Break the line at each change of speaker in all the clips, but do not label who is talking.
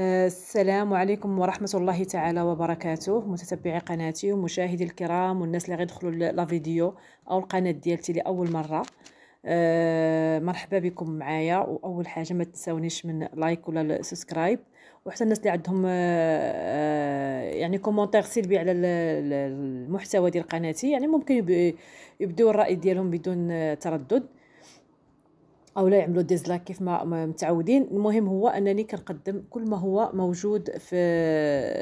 السلام عليكم ورحمة الله تعالى وبركاته متتبعي قناتي ومشاهدي الكرام والناس اللي غيدخلوا لا فيديو او القناة ديالتي لأول مرة آه، مرحبا بكم معايا واول حاجه ما تنساونيش من لايك ولا سبسكرايب وحتى الناس اللي عندهم آه، آه، يعني كومونتير سلبي على المحتوى ديال قناتي يعني ممكن يبدو الراي ديالهم بدون تردد او لا يعملوا ديزلاك كيف ما متعودين المهم هو انني كنقدم كل ما هو موجود في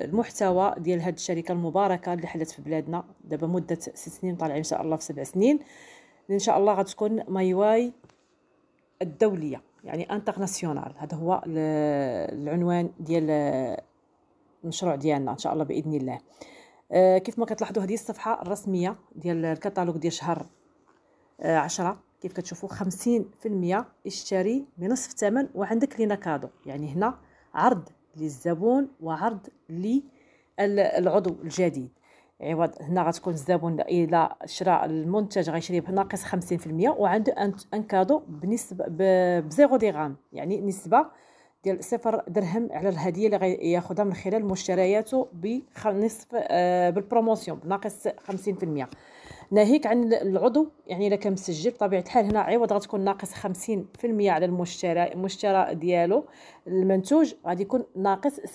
المحتوى ديال هذه الشركه المباركه اللي حلت في بلادنا دابا مده ست سنين طالعين ان شاء الله في سبع سنين ان شاء الله غتكون مايواي الدوليه يعني انترناسيونال هذا هو العنوان ديال المشروع ديالنا ان شاء الله باذن الله آه، كيف ما كتلاحظوا هذه الصفحه الرسميه ديال الكتالوج ديال شهر آه، عشرة كيف كتشوفوا 50% اشتري بنصف ثمن وعندك لينا كادو يعني هنا عرض للزبون وعرض للعضو الجديد عوض يعني هنا غتكون الزبون الى شراء المنتج غيشري بناقص 50% وعنده ان كادو بنسبه بزيرو درهم يعني نسبه ديال صفر درهم على الهديه اللي غياخذها من خلال مشترياته بنصف آه، بالبروموسيون بناقص 50% ناهيك عن العضو يعني الا كان مسجل بطبيعه الحال هنا عوض غتكون ناقص 50% على المشترى المشترى ديالو المنتوج غادي يكون ناقص 70%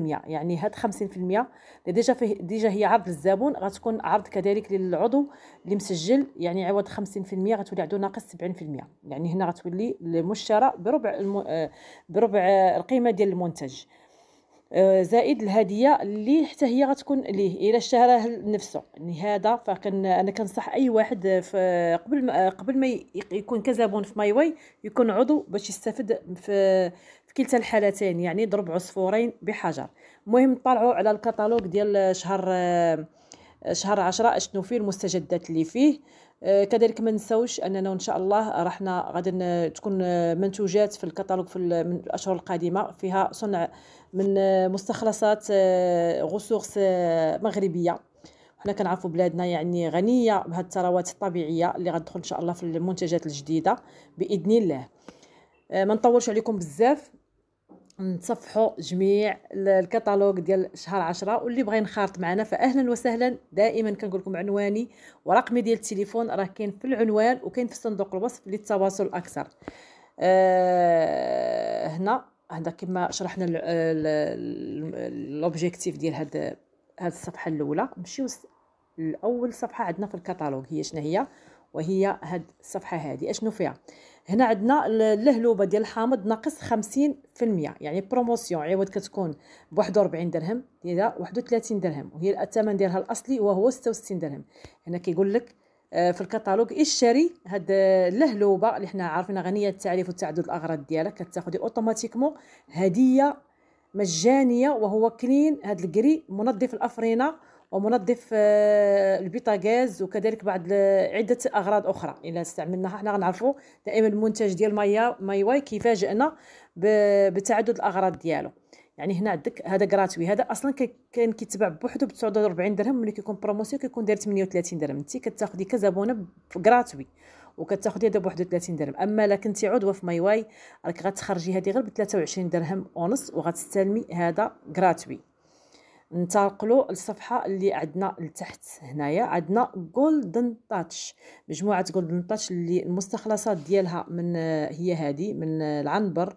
يعني هاد 50% ديجا فيه ديجا هي عرض للزبون غتكون عرض كذلك للعضو اللي مسجل يعني عوض 50% غتولي عندو ناقص 70% يعني هنا غتولي المشترى بربع آه، بربع القيمه ديال المنتج آه، زائد الهديه اللي حتى هي غتكون ليه الا اشتهاها نفسه يعني هذا فكن انا كنصح اي واحد في قبل ما قبل ما يكون كزبون في ماي واي يكون عضو باش يستافد في في كلتا الحالتين يعني ضرب عصفورين بحجر المهم طلعوا على الكتالوج ديال شهر آه، شهر عشرة اشنو فيه المستجدات اللي فيه آه، كذلك ما نساوش اننا ان شاء الله راحنا غادي تكون آه، منتوجات في الكتالوج في الاشهر القادمه فيها صنع من آه، مستخلصات غسوغس مغربيه حنا كنعرفوا بلادنا يعني غنيه بهاد الثروات الطبيعيه اللي غتدخل ان شاء الله في المنتجات الجديده باذن الله ما نطولش عليكم بزاف نصفحوا جميع الكتالوج ديال شهر عشرة واللي بغى ينخرط معنا فاهلا وسهلا دائما كنقول لكم عنواني ورقمي ديال التليفون راه كاين في العنوان وكاين في صندوق الوصف للتواصل اكثر آه هنا هذا كما شرحنا لوبجيكتيف ديال هاد هاد الصفحه الاولى نمشيو الاول صفحه عندنا في الكتالوج هي شنو هي وهي هاد الصفحه هذه اشنو فيها هنا عندنا اللهلوبه ديال الحامض ناقص 50% يعني بروموسيون عوض كتكون ب 41 درهم ديالها 31 درهم وهي الثمن ديالها الاصلي وهو 66 درهم هنا كيقول لك آه، في الكتالوج اشتري هاد اللهلوبه اللي حنا عارفينها غنيه التعريف وتعدد الاغراض ديالها كتاخذي اوتوماتيكمون هديه مجانيه وهو كلين هاد الكري منظف الافرينه ومنظف آه، البيتاغاز وكذلك بعض عده اغراض اخرى الا استعملناها حنا غنعرفوا دائما المنتج ديال مايا مايواي كيفاجئنا بتعدد الاغراض ديالو يعني هنا عندك هذا كراتوي هذا اصلا كان كيتباع بوحدو ب 49 درهم ملي كيكون بروموسيون كيكون داير 38 درهم انت كتاخدي كزبونه غراتوي وكتاخدي هذا ب 31 درهم اما لا كنتي عضوه في ماي واي راك غتخرجي هذه غير ب 23 درهم ونص وغتستلمي هذا غراتوي ننتقلوا للصفحه اللي عندنا لتحت هنايا عندنا جولدن تاتش مجموعه جولدن تاتش اللي المستخلصات ديالها من هي هذه من العنبر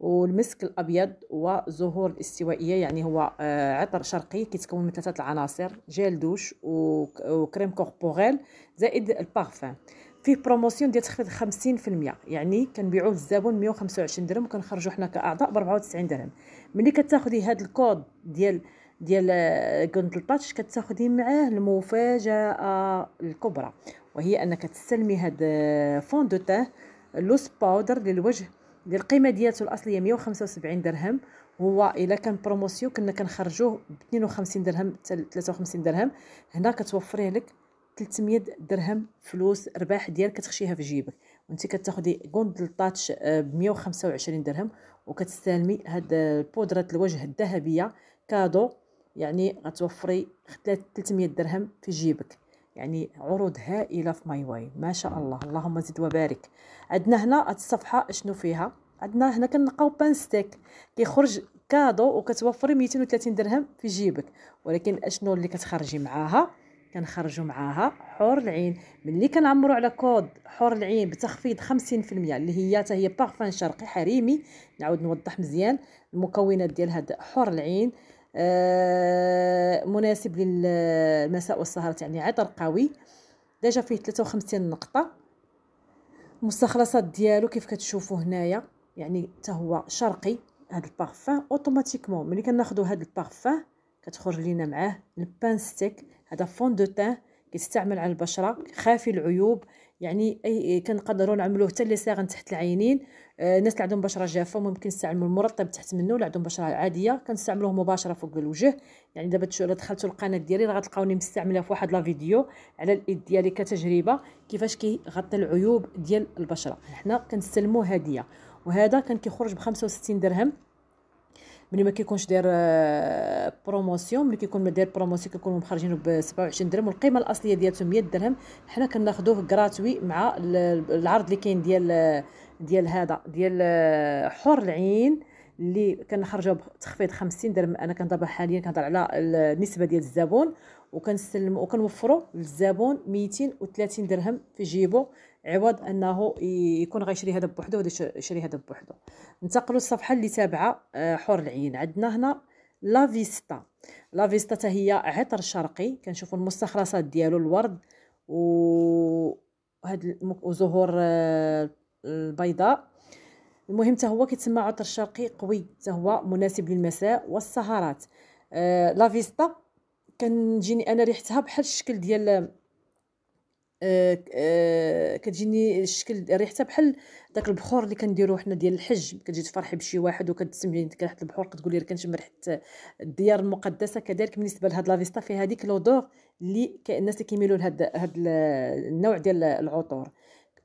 والمسك الابيض وزهور الاستوائيه يعني هو آه، عطر شرقي كيتكون من ثلاثه العناصر جيل دوش وكريم كوربوريل زائد البارفان فيه بروموسيون ديال تخفيض 50% يعني كنبيعوه للزبون 125 درهم وكنخرجوا حنا كاعضاء ب 94 درهم ملي كتاخذي هذا الكود ديال ديال آه، كونتلطاش كتاخدي معاه المفاجاه الكبرى وهي انك تستلمي هاد آه، فون دو تان لوس باودر للوجه دي القيمه ديالته الاصليه 175 درهم هو الا كان بروموسيو كنا كنخرجوه ب 52 درهم حتى 53 درهم هنا كتوفريه لك 300 درهم فلوس رباح ديالك كتخشيها في جيبك وانت كتاخدي كوندل تاتش ب 125 درهم وكتستلمي هاد البودره آه، الوجه الذهبيه كادو يعني غتوفري 300 درهم في جيبك يعني عروض هائله في ماي واي ما شاء الله اللهم زد وبارك عندنا هنا هاد الصفحه اشنو فيها عندنا هنا كنلقاو بان ستيك كيخرج كادو وكتوفري 230 درهم في جيبك ولكن اشنو اللي كتخرجي معاها كنخرجوا معاها حور العين ملي كنعمروا على كود حور العين بتخفيض 50% اللي هي حتى هي بارفان شرقي حريمي نعاود نوضح مزيان المكونات ديال هاد حور العين آه، مناسب للمساء والسهرة يعني عطر قوي ديجا فيه 53 نقطة المستخلصات ديالو كيف كتشوفوا هنايا يعني حتى هو شرقي هاد البارفان اوتوماتيكمون ملي كناخذوا هاد البارفان كتخرج لينا معاه البان ستيك هذا فون دو تان كيستعمل على البشره خافي العيوب يعني اي كنقدروا نعملوه حتى لي ساغن تحت العينين آه، الناس اللي عندهم بشره جافه ممكن يستعملوا المرطب تحت منه ولا عندهم بشره عاديه كنستعملوه مباشره فوق الوجه يعني دابا دخلتوا القناه ديالي راه غتلقاوني مستعمله في واحد لا فيديو على الايد ديالي كتجربه كيفاش كيغطي العيوب ديال البشره حنا كنستلمو هديه وهذا كان كيخرج ب 65 درهم ملي ما كيكونش داير بروموسيون آه، ملي كيكون داير بروموسيون كيكونوا مخرجينه ب 27 درهم والقيمه الاصليه ديالته 100 درهم حنا كناخذوه كراتوي مع العرض اللي كاين ديال آه، ديال هذا ديال آه، حور العين اللي كنخرجوا بتخفيض 50 درهم انا كنضربها حاليا كنهضر على النسبه ديال الزبون وكنسلم وكنوفروا للزبون 230 درهم في جيبو عوض انه يكون غيشري هذا بوحدو وهذا يشري هذا بوحدو ننتقلوا للصفحه اللي تابعه آه، حور العين عندنا هنا لا فيستا لا فيستا حتى هي عطر شرقي كنشوفوا المستخلصات ديالو الورد و هاد وزهور آه، البيضاء المهم حتى هو كيتسمى عطر شرقي قوي حتى هو مناسب للمساء والسهرات لافيستا آه، لا فيستا كنجيني انا ريحتها بحال الشكل ديال آه، آه، كتجيني الشكل ريحتها بحال داك البخور اللي كنديروه حنا ديال الحج كتجي تفرحي بشي واحد وكتسمعي ديك ريحه البحور كتقولي راه كنشم ريحه الديار المقدسه كذلك بالنسبه لهاد لافيستا فيها هذيك لودور اللي الناس اللي كيميلوا لهاد هاد النوع ديال العطور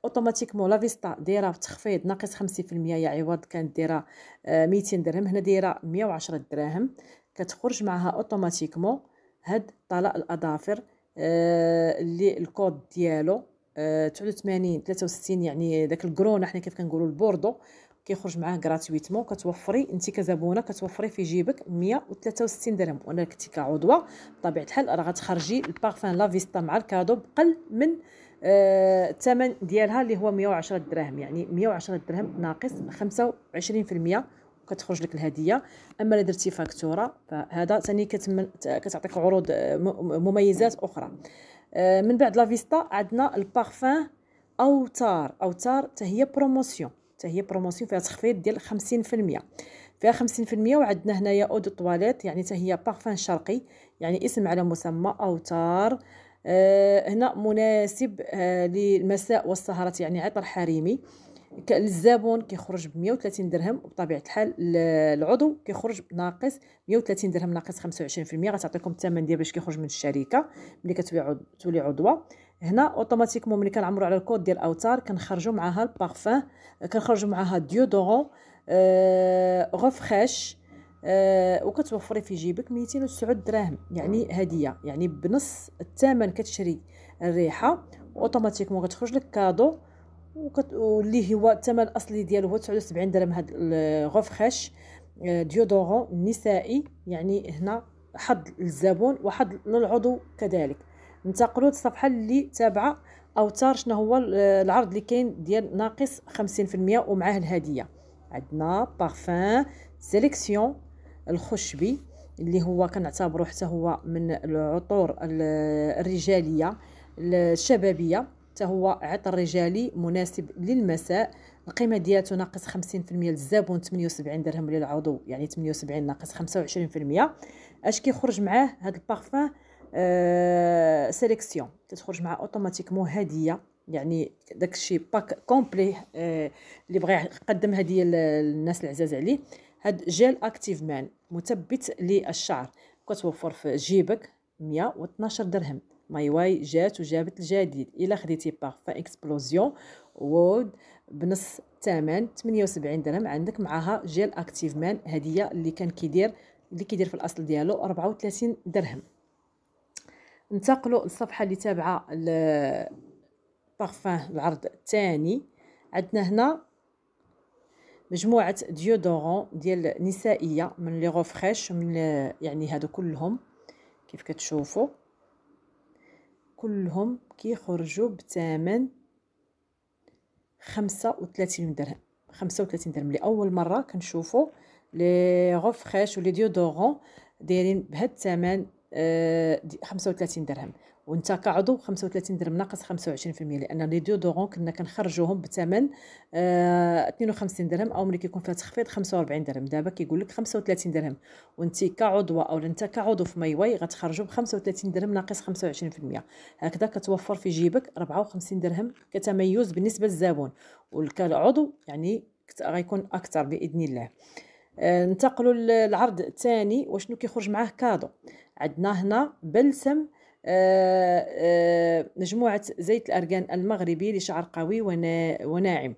اوتوماتيكمون لا فيستا دايره بتخفيض ناقص 50% يا عوض كانت دايره 200 آه، درهم هنا دايره 110 دراهم كتخرج معها اوتوماتيكمون هاد طلاء الاظافر آه، اللي الكود ديالو 89 آه، 63 يعني داك الكرونا حنا كيف كنقولوا البوردو كيخرج معاه غراتويتمون كتوفري انت كزبونه كتوفري في جيبك 163 درهم وانا كنتي كعضوه بطبيعه الحال راه غتخرجي البارفان لافيستا مع الكادو بقل من آه، الثمن ديالها اللي هو 110 دراهم يعني 110 درهم ناقص 25% كتخرج لك الهديه اما الا درتي فاكتوره فهذا ثاني كتمن كتعطيك عروض آه، مميزات اخرى آه، من بعد لافيستا عندنا البارفان اوتار اوتار حتى هي بروموسيون حتى هي بروموسيون فيها تخفيض ديال 50% فيها خمسين في الميه وعندنا هنايا اودو طواليت يعني حتى هي بارفان شرقي يعني اسم على مسمى اوتار آه، هنا مناسب آه، للمساء والسهرات يعني عطر حريمي الزبون كيخرج ب 130 درهم وبطبيعه الحال العضو كيخرج ناقص 130 درهم ناقص 25% غتعطيكم الثمن ديال باش كيخرج من الشركه ملي كتولي تولي عضوه هنا اوتوماتيكمون ملي كنعمروا على الكود ديال اوتار كنخرجوا معها البارفان كنخرجوا معها ديودورون آه غوفريش آه وكتوفري في جيبك 209 دراهم يعني هديه يعني بنص الثمن كتشري الريحه اوتوماتيكمون كتخرج لك كادو وكت... واللي هو الثمن الاصلي ديالو هو 79 درهم هاد الغوفريش آه، ديودورون نسائي يعني هنا حظ للزبون وحظ للعضو كذلك ننتقلوا للصفحه اللي تابعه اوتار شنو هو آه، العرض اللي كاين ديال ناقص 50% ومعاه الهديه عندنا بارفان سيليكسيون الخشبي اللي هو كنعتبرو حتى هو من العطور الرجاليه الشبابيه حتى هو عطر رجالي مناسب للمساء القيمه ديالو ناقص 50% للزبون 78 درهم للعضو يعني 78 ناقص 25% اش كيخرج معاه هاد البارفان آه سيليكسيون كتخرج معاه اوتوماتيكمون هديه يعني داكشي باك كومبلي آه اللي بغى يقدم هديه للناس العزاز عليه هاد جيل اكتيف مان مثبت للشعر كتوفر في جيبك 112 درهم ماي واي جات وجابت الجديد الا خديتي بارفا اكسبلوزيون وود بنص الثمن 78 درهم عندك معاها جيل اكتيف مان هديه اللي كان كيدير اللي كيدير في الاصل ديالو 34 درهم ننتقلوا للصفحه اللي تابعه بارفان العرض الثاني عندنا هنا مجموعه ديودورون ديال نسائيه من لي روفريش من يعني هادو كلهم كيف كتشوفوا كلهم كيخرجوا بثمن وتلاتين درهم خمسة وتلاتين درهم لاول مره كنشوفوا لي غوفريش ولي ديودورون دايرين بهاد الثمن 35 درهم وانت كعضو 35 درهم ناقص 25% لان لي دو كنا كنخرجوهم بثمن 52 آه، درهم او ملي كيكون فيها تخفيض 45 درهم دابا كيقول لك 35 درهم وانت كعضو او انت كعضو في ماي واي غتخرجو ب 35 درهم ناقص 25% هكذا كتوفر في جيبك 54 درهم كتميز بالنسبه للزبون والكالعضو يعني غيكون اكثر باذن الله آه، ننتقلوا للعرض الثاني وشنو كيخرج معاه كادو عندنا هنا بلسم آه، آه، مجموعة زيت الأرغان المغربي لشعر قوي وناعم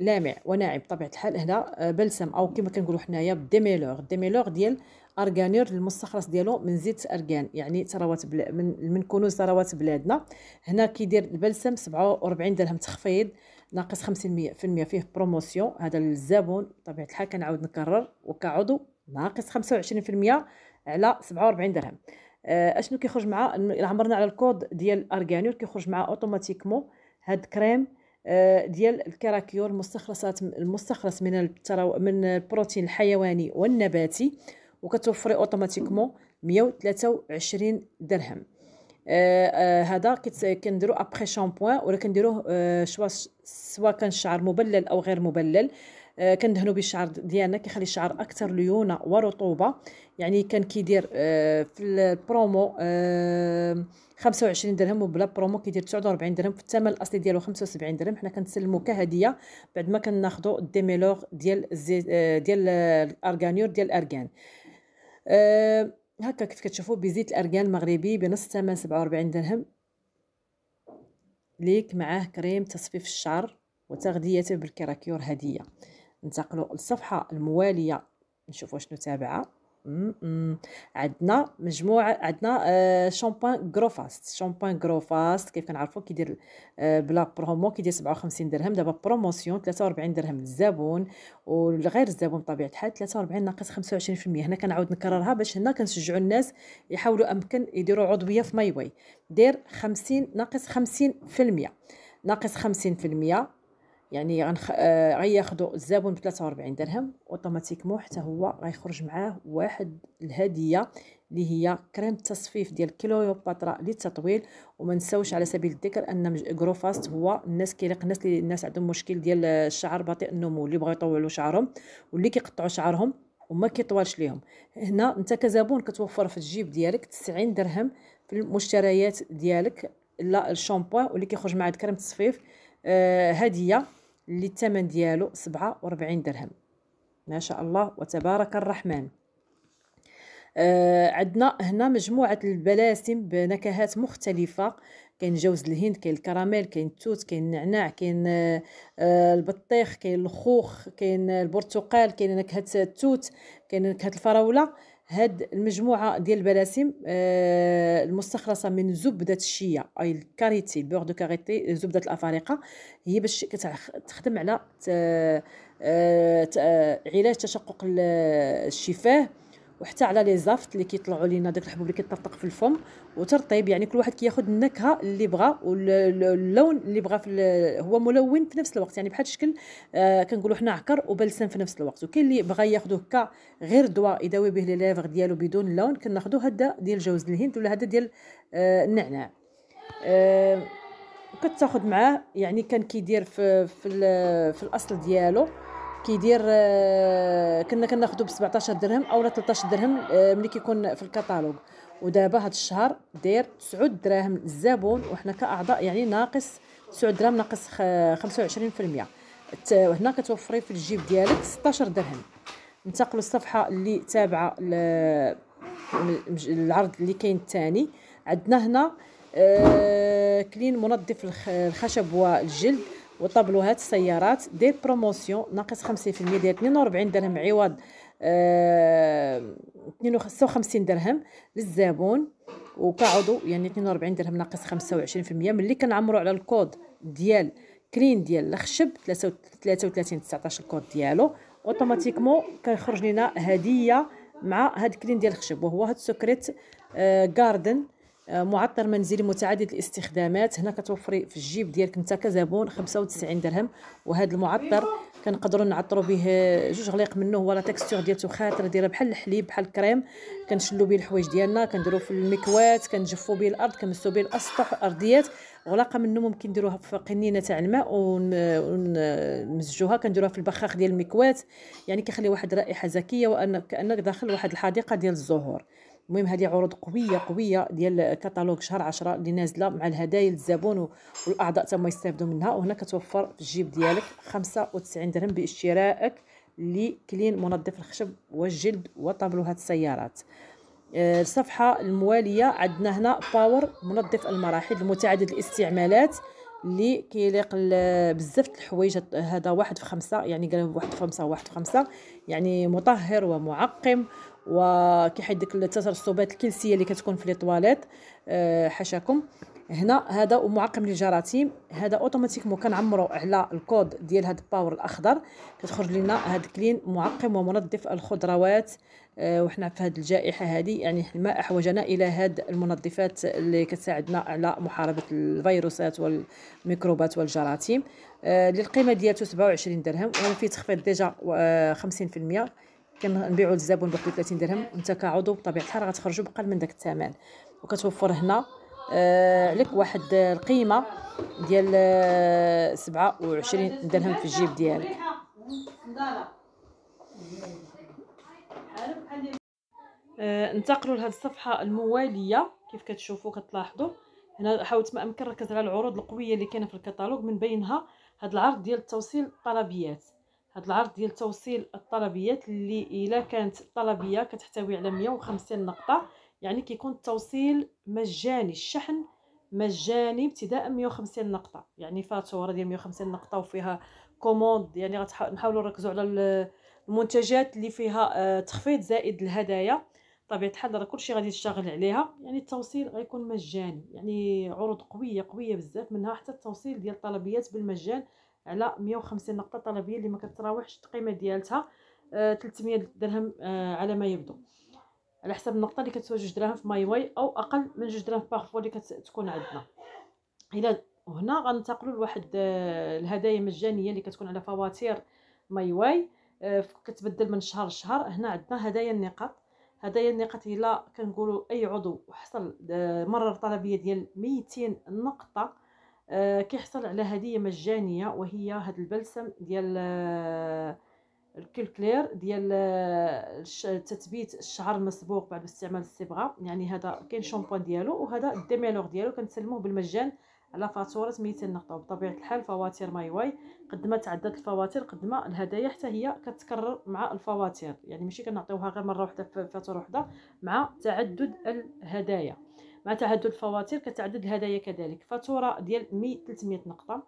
لامع وناعم بطبيعة الحال هنا بلسم أو كما كنقولوا حنايا ديميلور ديميلور ديال أرغانير المستخلص ديالو من زيت الأرغان يعني ثروات من من كنوز ثروات بلادنا هنا كيدير البلسم 47 درهم تخفيض ناقص 50% فيه بروموسيون هذا الزبون بطبيعه الحال كنعاود نكرر وكعضو ناقص 25% على 47 درهم آه، اشنو كيخرج مع عمرنا على الكود ديال ارغانيور كيخرج مع اوتوماتيكمون هاد كريم آه، ديال الكراكيور المستخلصات المستخلص من الترو من البروتين الحيواني والنباتي وكتوفري اوتوماتيكمون 123 درهم آه، آه، هذا كنديرو ابخي شامبوان ولا كنديروه سوا آه، سوا كان الشعر مبلل او غير مبلل كندهنو كندهنوا بالشعر ديالنا كيخلي الشعر اكثر ليونه ورطوبه يعني كان كيدير في البرومو 25 درهم وبلا برومو كيدير 49 درهم في الثمن الاصلي ديالو 75 درهم حنا كنسلمو كهديه بعد ما كناخذوا الديميلور ديال ديال الارغانيور ديال الارغان هكا كيف كتشوفوا بزيت الاركان مغربي بنص ثمن 47 درهم ليك معاه كريم تصفيف الشعر وتغذيته بالكراكيور هديه ننتقلوا للصفحه المواليه نشوفوا شنو تابعه Mm, mm. عندنا مجموعه عندنا آه شامبان غروفاست شامبان غروفاست كيف كنعرفوا كيدير آه، بلا برومو كيدير 57 درهم دابا بروموسيون 43 درهم للزبون وغير الزبون بطبيعه الحال 43 ناقص 25% هنا كنعاود نكررها باش هنا كنشجعوا الناس يحاولوا امكن يديروا عضويه في ماي واي دير 50 ناقص 50% ناقص 50% يعني غنخ... آه... غياخدو الزبون ب 43 درهم اوتوماتيكمون حتى هو غيخرج معاه واحد الهديه اللي هي كريم التصفيف ديال كليوباترا للتطويل وما نساوش على سبيل الذكر ان جروفاست هو الناس كيليق الناس اللي الناس عندهم مشكل ديال الشعر بطيء النمو اللي بغاو يطولوا شعرهم واللي كيقطعوا شعرهم وما كيطوالش ليهم هنا انت كزبون كتوفر في الجيب ديالك 90 درهم في المشتريات ديالك لا الشامبو واللي كيخرج مع كريم التصفيف آه، هديه اللي الثمن ديالو سبعة وربعين درهم ما شاء الله وتبارك الرحمن آه عندنا هنا مجموعه البلاسم بنكهات مختلفه كاين جوز الهند كاين الكراميل كاين التوت كاين النعناع كاين آه البطيخ كاين الخوخ كاين البرتقال كاين نكهه التوت كاين نكهه الفراوله هاد المجموعه ديال البلاسم آه المستخلصه من زبده الشيا اي الكاريتي بوغ دو كاريتي زبده الافارقه هي باش كتخدم على آه، آه، علاج تشقق آه، الشفاه وحتى على لي زافت اللي كيطلعوا لينا داك الحبوب اللي كيطرطق في الفم وترطيب يعني كل واحد كياخذ النكهه اللي بغى واللون اللي بغى في هو ملون في نفس الوقت يعني بحال الشكل آه كنقولوا حنا عكر وبلسم في نفس الوقت وكاين اللي بغى ياخذوه هكا غير دواء يداوي به لي ليفغ ديالو بدون لون كناخذوا هذا ديال جوز الهند ولا هذا ديال آه النعناع آه كتاخذ معاه يعني كان كيدير في في, في الاصل ديالو كيدير آه، كنا كناخذوا ب 17 درهم اولا 13 درهم آه، ملي كيكون في الكتالوج ودابا هاد الشهر داير 9 دراهم الزبون وحنا كاعضاء يعني ناقص 9 دراهم ناقص 25% وهنا كتوفري في الجيب ديالك 16 درهم ننتقلوا للصفحه اللي تابعه العرض اللي كاين الثاني عندنا هنا آه، كلين منظف الخشب والجلد وطابلوهات السيارات دير بروموسيون ناقص 50% ديال 42 درهم عوض وخمسين درهم للزبون وكعضو يعني 42 درهم ناقص 25% ملي كنعمرو على الكود ديال كرين ديال الخشب 33 19 الكود ديالو اوتوماتيكمون كيخرج لينا هديه مع هاد كلين ديال الخشب وهو هاد سكريت آه جاردن معطر منزلي متعدد الاستخدامات هنا كتوفري في الجيب ديالك نتا كزبون 95 درهم وهذا المعطر كنقدروا نعطروا به جوج غليق منه هو لا تكستور ديالته خاطره دايره بحال الحليب بحال الكريم كنشلوا به الحوايج ديالنا كنديروا في المكوات كنجفوا به الارض كنمسوا به الاسطح والارضيات غلاقه منه ممكن نديروها في قنينه تاع الماء ونمزجوها كنديروها في البخاخ ديال المكوات يعني كيخلي واحد رائحه زكيه وان كانك داخل واحد الحديقه ديال الزهور المهم هذه عروض قويه قويه ديال كتالوج شهر 10 اللي نازله مع الهدايا للزبون والاعضاء تما يستافدوا منها وهنا كتوفر في الجيب ديالك 95 درهم باشتراك لكلين منظف الخشب والجلد وطابلوهات السيارات آه، الصفحه المواليه عندنا هنا باور منظف المراحل المتعدد الاستعمالات اللي كيليق بزاف الحوايج هذا واحد في خمسة يعني قالوا واحد في خمسة واحد في خمسة يعني مطهر ومعقم وكيحيد ديك التسرسبات الكلسيه اللي كتكون في لي طواليت حشاكم آه، حاشاكم هنا هذا معقم للجراثيم هذا اوتوماتيكمون كنعمرو على الكود ديال هاد الباور الاخضر كتخرج لنا هاد كلين معقم ومنظف الخضروات آه، وحنا في هاد الجائحه هادي يعني ما احوجنا الى هاد المنظفات اللي كتساعدنا على محاربه الفيروسات والميكروبات والجراثيم آه، للقيمه ديالته 27 درهم وفي تخفيض ديجا 50% كنبيعوا الزبون ب 30 درهم وانت كعضو بطبيعه الحال غتخرجوا بقل من داك الثمن وكتوفر هنا آه لك واحد القيمه ديال 27 آه، درهم في الجيب ديالك آه ننتقلوا لهاد الصفحه المواليه كيف كتشوفوا كتلاحظوا هنا حاولت ما امكن ركز على العروض القويه اللي كاينه في الكتالوج من بينها هاد العرض ديال التوصيل الطلبيات هذا العرض ديال توصيل الطلبيات اللي الا كانت الطلبيه كتحتوي على 150 نقطه يعني كيكون التوصيل مجاني الشحن مجاني ابتداء 150 نقطه يعني فاتوره ديال 150 نقطه وفيها كوموند يعني غنحاولوا نركزوا على المنتجات اللي فيها آه، تخفيض زائد الهدايا طبيعه الحال راه كلشي غادي نشتغل عليها يعني التوصيل غيكون مجاني يعني عروض قويه قويه بزاف منها حتى التوصيل ديال الطلبيات بالمجان على 150 نقطه طلبيه اللي ما كتراوحش القيمه ديالتها 300 آه، درهم آه، على ما يبدو على حسب النقطه اللي كتساوي جوج درهم في ماي واي او اقل من جوج درهم بارفو اللي كتكون عندنا الى هنا غننتقلوا لواحد آه، الهدايا مجانيه اللي كتكون على فواتير ماي واي كتبدل من شهر لشهر هنا عندنا هدايا النقاط هدايا النقاط الا كنقولوا اي عضو حصل مرر طلبيه ديال 200 نقطه آه، كيحصل على هديه مجانيه وهي هاد البلسم ديال آه، الكلكلير ديال آه، تثبيت الشعر المسبوق بعد استعمال الصبغه يعني هذا كاين شامبوان ديالو وهذا ديميلوغ ديالو كنسلموه بالمجان على فاتوره 200 نقطه وبطبيعه الحال فواتير ماي واي قد ما تعدد الفواتير قد ما الهدايا حتى هي كتكرر مع الفواتير يعني ماشي كنعطيوها غير مره واحده في فاتوره واحده مع تعدد الهدايا مع تعدد الفواتير كتعدد الهدايا كذلك فاتوره ديال 1300 نقطه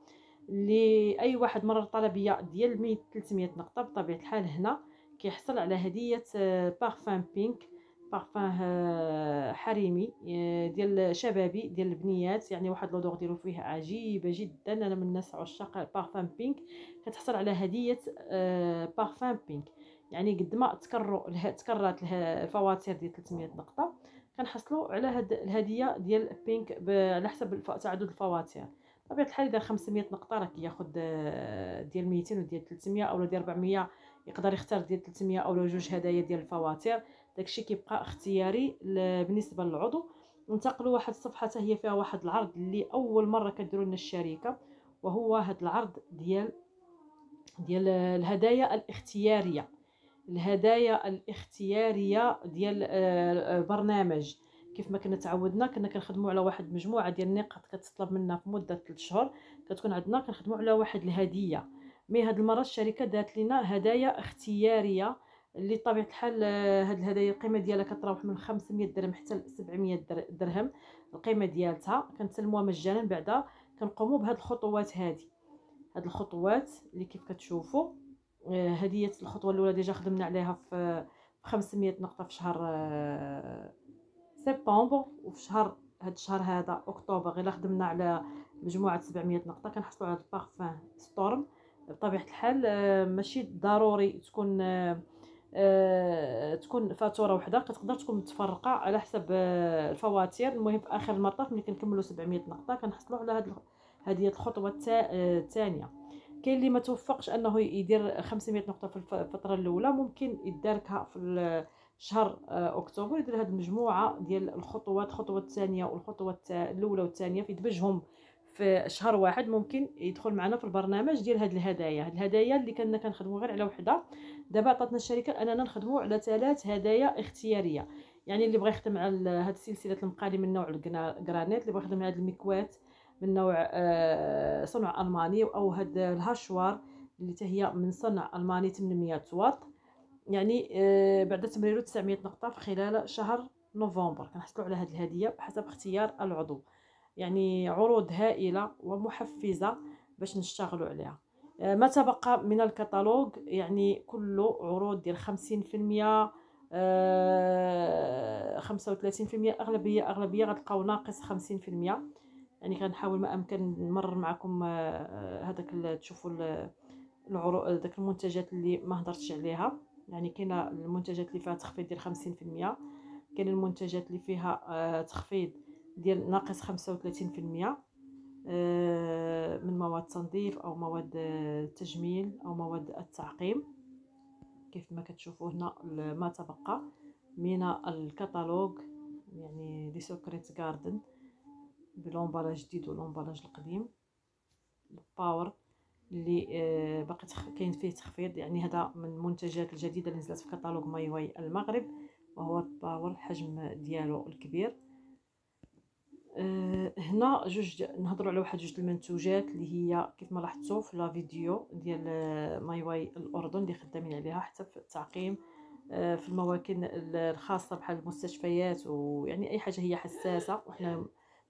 لاي واحد مرر طلبيه ديال 1300 نقطه بطبيعه الحال هنا كيحصل على هديه بارفان بينك بارفان حريمي آه، ديال شبابي ديال البنيات يعني واحد لودور ديالو فيه عجيبه جدا انا من الناس عشاق بارفان بينك كتحصل على هديه بارفان آه، بينك يعني قد ما تكرر تكررت الفواتير ديال 300 نقطه كنحصلوا على هاد الهديه ديال بينك على حسب تعدد الفواتير بطبيعه الحال اذا 500 نقطه راه كياخذ ديال 200 وديال 300 اولا ديال 400 يقدر يختار ديال 300 اولا جوج هدايا ديال الفواتير داكشي كيبقى اختياري ل... بالنسبه للعضو ننتقلوا واحد الصفحه حتى هي فيها واحد العرض اللي اول مره كديروا لنا الشركه وهو هذا العرض ديال ديال آه، الهدايا الاختياريه الهدايا الاختياريه ديال البرنامج آه، آه، كيف ما كنا تعودنا كنا كنخدموا على واحد المجموعه ديال النقاط كتطلب منا في مده 3 شهور كتكون عندنا كنخدموا على واحد الهديه مي هاد المره الشركه دات لنا هدايا اختياريه اللي بطبيعه الحال آه، هاد الهدايا القيمه ديالها كتراوح من 500 درهم حتى ل 700 درهم القيمه ديالتها كنسلموها مجانا بعدا كنقوموا بهاد الخطوات هادي هاد الخطوات اللي كيف كتشوفوا آه، هديه الخطوه الاولى ديجا خدمنا عليها في 500 نقطه في شهر آه، سبتمبر وفي شهر هاد الشهر هذا اكتوبر غير خدمنا على مجموعه 700 نقطه كنحصلوا على البارفان ستورم بطبيعه الحال آه، ماشي ضروري تكون تكون فاتوره وحده كتقدر تكون متفرقه على حسب الفواتير المهم في اخر المطاف ملي كنكملوا 700 نقطه كنحصلوا على هاد هديه الخطوه الثانيه كاين اللي ما توفقش انه يدير 500 نقطه في الفتره الاولى ممكن يداركها في شهر آه، اكتوبر يدير هذه المجموعه ديال الخطوات الخطوه الثانيه والخطوه الاولى والثانيه في يدمجهم في شهر واحد ممكن يدخل معنا في البرنامج ديال هاد الهدايا هاد الهدايا اللي كنا كنخدموا غير على وحده دابا عطاتنا الشركه اننا نخدموا على ثلاث هدايا اختياريه يعني اللي بغى يخدم على هاد سلسله المقالي من نوع الجرانيت اللي بغى يخدم على هاد المكوات من نوع آه، صنع الماني او هاد الهاشوار اللي تهي من صنع الماني 800 واط يعني آه، بعد تمريره 900 نقطه في خلال شهر نوفمبر كنحصلوا على هاد الهديه بحسب اختيار العضو يعني عروض هائله ومحفزه باش نشتغلوا عليها آه، ما تبقى من الكتالوج يعني كله عروض ديال 50% خمسة وثلاثين في المية أغلبية أغلبية غتلقاو ناقص خمسين في المية يعني كنحاول ما امكن نمرر معكم آه، آه، هذاك تشوفوا العروض داك المنتجات اللي ما هضرتش عليها يعني كاينه المنتجات اللي فيها تخفيض ديال 50% كاين المنتجات اللي فيها آه، تخفيض ديال ناقص 35% من مواد تنظيف او مواد التجميل او مواد التعقيم كيف ما كتشوفوا هنا ما تبقى من الكتالوج يعني دي سوكريت جاردن بلومبالاج جديد ولومبالاج القديم الباور اللي آه، باقي كاين فيه تخفيض يعني هذا من المنتجات الجديده اللي نزلت في كتالوج واي المغرب وهو الباور الحجم ديالو الكبير آه، هنا جوج نهضروا على واحد جوج المنتوجات اللي هي كيف ما لاحظتوا في لا فيديو ديال آه، واي الاردن اللي خدامين عليها حتى في التعقيم في المواكن الخاصه بحال المستشفيات ويعني اي حاجه هي حساسه وحنا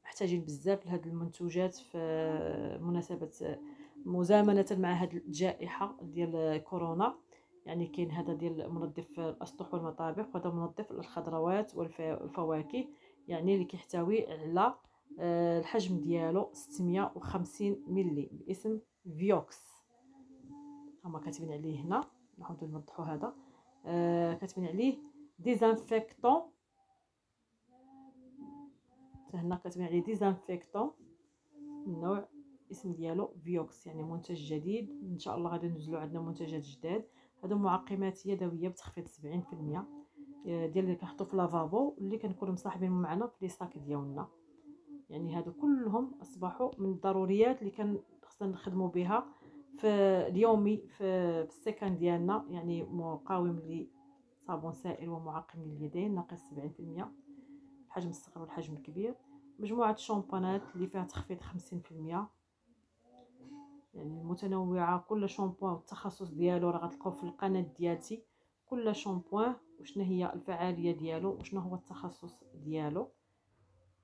محتاجين بزاف لهاد المنتوجات في مناسبه مزامنه مع هاد الجائحه ديال كورونا يعني كاين هذا ديال منظف الاسطح والمطابخ وهذا منظف الخضروات والفواكه يعني اللي كيحتوي على آه، الحجم ديالو 650 ملي باسم فيوكس هما كاتبين عليه هنا نعاودو نوضحو هذا آه، كاتبين عليه ديزانفيكتون هنا كتبين عليه ديزانفيكتون النوع اسم ديالو فيوكس يعني منتج جديد ان شاء الله غادي ننزلوا عندنا منتجات جداد هادو معقمات يدويه بتخفيض 70% آه، ديال اللي كنحطو في لافابو اللي كنكونوا مصاحبين معنا في لي ساك ديالنا يعني هادو كلهم اصبحوا من الضروريات اللي كان خصنا نخدموا بها في اليومي في, في السكن ديالنا يعني مقاوم لصابون سائل ومعقم لليدين ناقص 70% الحجم الصغير والحجم الكبير مجموعة الشامبانات اللي فيها تخفيض خمسين في المية يعني متنوعة كل شامبوان والتخصص ديالو راه غتلقاو في القناة ديالتي كل شامبوان وشنو هي الفعالية ديالو وشنو هو التخصص ديالو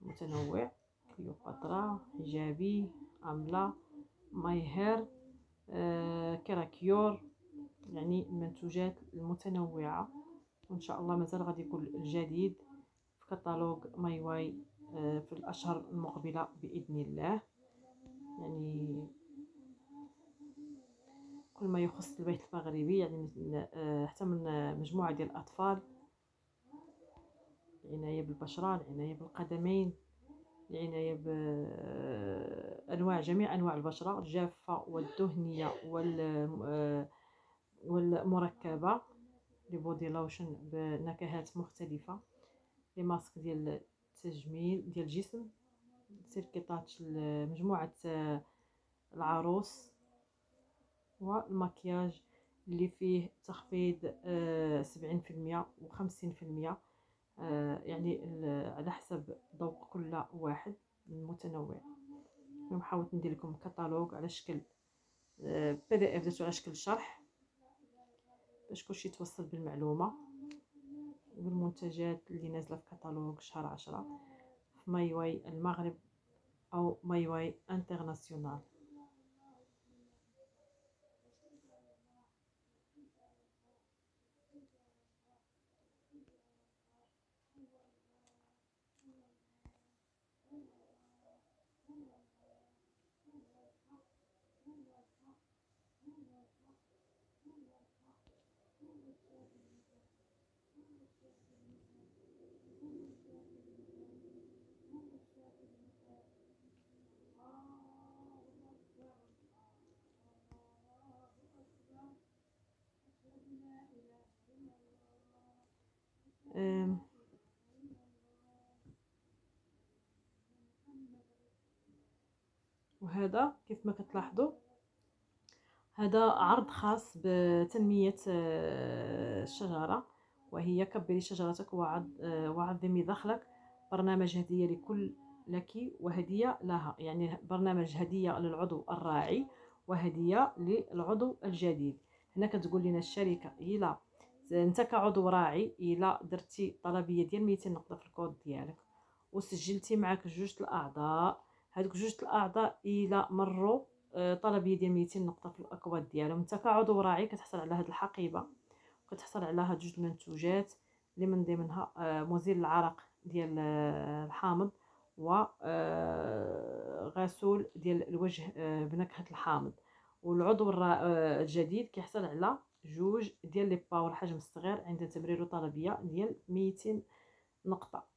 متنوع كليوباترا حجابي أملا ماي هير آه، كراكيور يعني المنتوجات المتنوعة وإن شاء الله مازال غادي يكون الجديد في كتالوج ماي واي آه، في الأشهر المقبلة بإذن الله يعني كل ما يخص البيت المغربي يعني آه، حتى من مجموعة ديال الأطفال العناية بالبشرة العناية بالقدمين العناية بأنواع آه، جميع أنواع البشرة الجافة والدهنية وال والمركبة لبودي لوشن بنكهات مختلفة لي ماسك ديال التجميل ديال الجسم سيركيطات مجموعه آه، العروس والماكياج اللي فيه تخفيض آه، سبعين في المية وخمسين في المية آه، يعني على حسب ذوق كل واحد متنوع اليوم حاولت ندير لكم كتالوج على شكل بي دي اف درتو على شكل شرح باش كلشي توصل بالمعلومه والمنتجات اللي نازله في كتالوج شهر عشرة في واي المغرب او ماي واي انترناسيونال وهذا كيف ما كتلاحظوا هذا عرض خاص بتنمية آه، الشجرة وهي كبري شجرتك وعظمي آه، دخلك برنامج هدية لكل لك وهدية لها يعني برنامج هدية للعضو الراعي وهدية للعضو الجديد هنا كتقول لنا الشركة إلى انت كعضو راعي الا درتي طلبيه ديال 200 نقطه في الكود ديالك وسجلتي معك جوج الاعضاء هادوك جوج الاعضاء الا مروا آه، طلبيه ديال 200 نقطه في الاكواد ديالهم انت كعضو راعي كتحصل على هاد الحقيبه وكتحصل على هاد جوج المنتوجات اللي من ضمنها آه، مزيل العرق ديال آه، الحامض و غسول ديال الوجه بنكهه الحامض والعضو الجديد كيحصل على جوج ديال لي باور حجم صغير عند تمرير طلبيه ديال 200 نقطه